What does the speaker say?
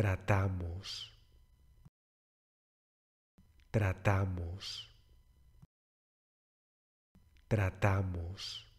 tratamos, tratamos, tratamos.